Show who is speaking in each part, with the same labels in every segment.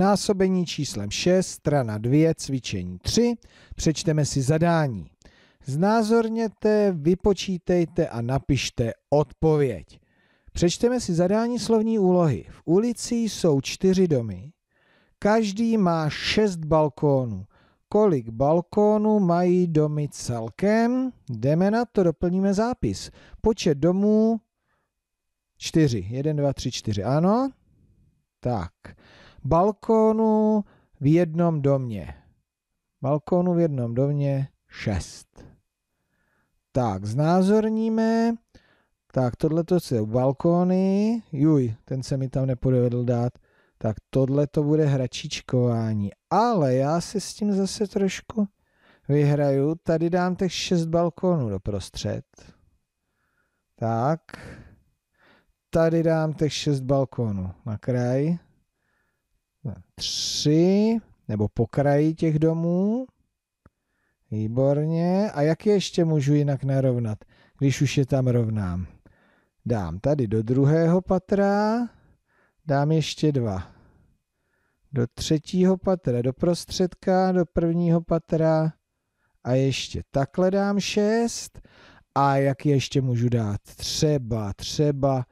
Speaker 1: násobení číslem 6, strana 2, cvičení 3, přečteme si zadání. Znázorněte, vypočítejte a napište odpověď. Přečteme si zadání slovní úlohy. V ulici jsou čtyři domy. Každý má šest balkónů. Kolik balkónů mají domy celkem? Jdeme na to, doplníme zápis. Počet domů čtyři. Jeden, dva, tři, čtyři. Ano. Tak balkónu v jednom domě. Balkónu v jednom domě 6. Tak, znázorníme. Tak, tohle to jsou balkóny. Juj, ten se mi tam nepodvedl dát. Tak tohle to bude hračičkování. Ale já se s tím zase trošku vyhraju. Tady dám těch šest balkónů doprostřed. Tak. Tady dám těch šest balkónů na kraj tři, nebo po kraji těch domů. Výborně. A jak je ještě můžu jinak narovnat, když už je tam rovnám? Dám tady do druhého patra, dám ještě dva. Do třetího patra, do prostředka, do prvního patra a ještě takhle dám šest. A jak ještě můžu dát? Třeba, třeba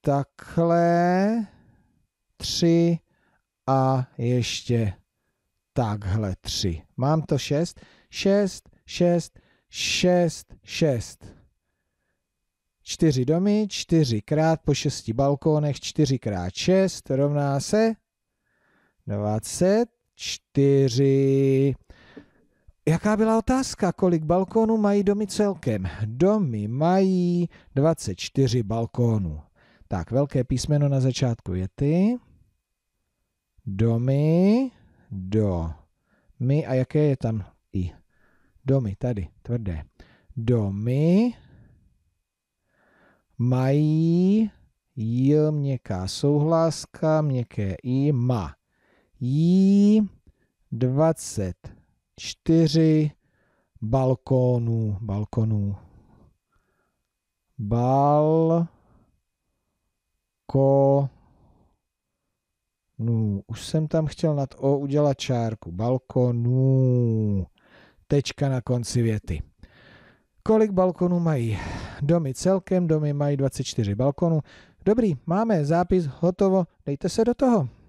Speaker 1: takhle tři a ještě takhle tři. Mám to šest, šest, šest, šest, šest. Čtyři domy, čtyřikrát po šesti balkónech, čtyřikrát šest rovná se dvacet čtyři. Jaká byla otázka? Kolik balkónů mají domy celkem? Domy mají 24 balkónů. Tak, velké písmeno na začátku je ty do mi, do my a jaké je tam i? Domy, tady, tvrdé. Domy mají j měkká souhláska, měkké i ma. Jí 24 balkónů, balkonů. Balkonů balkonů. No, už jsem tam chtěl nad O udělat čárku. Balkonů. Tečka na konci věty. Kolik balkonů mají? Domy celkem, domy mají 24 balkonů. Dobrý, máme zápis, hotovo, dejte se do toho.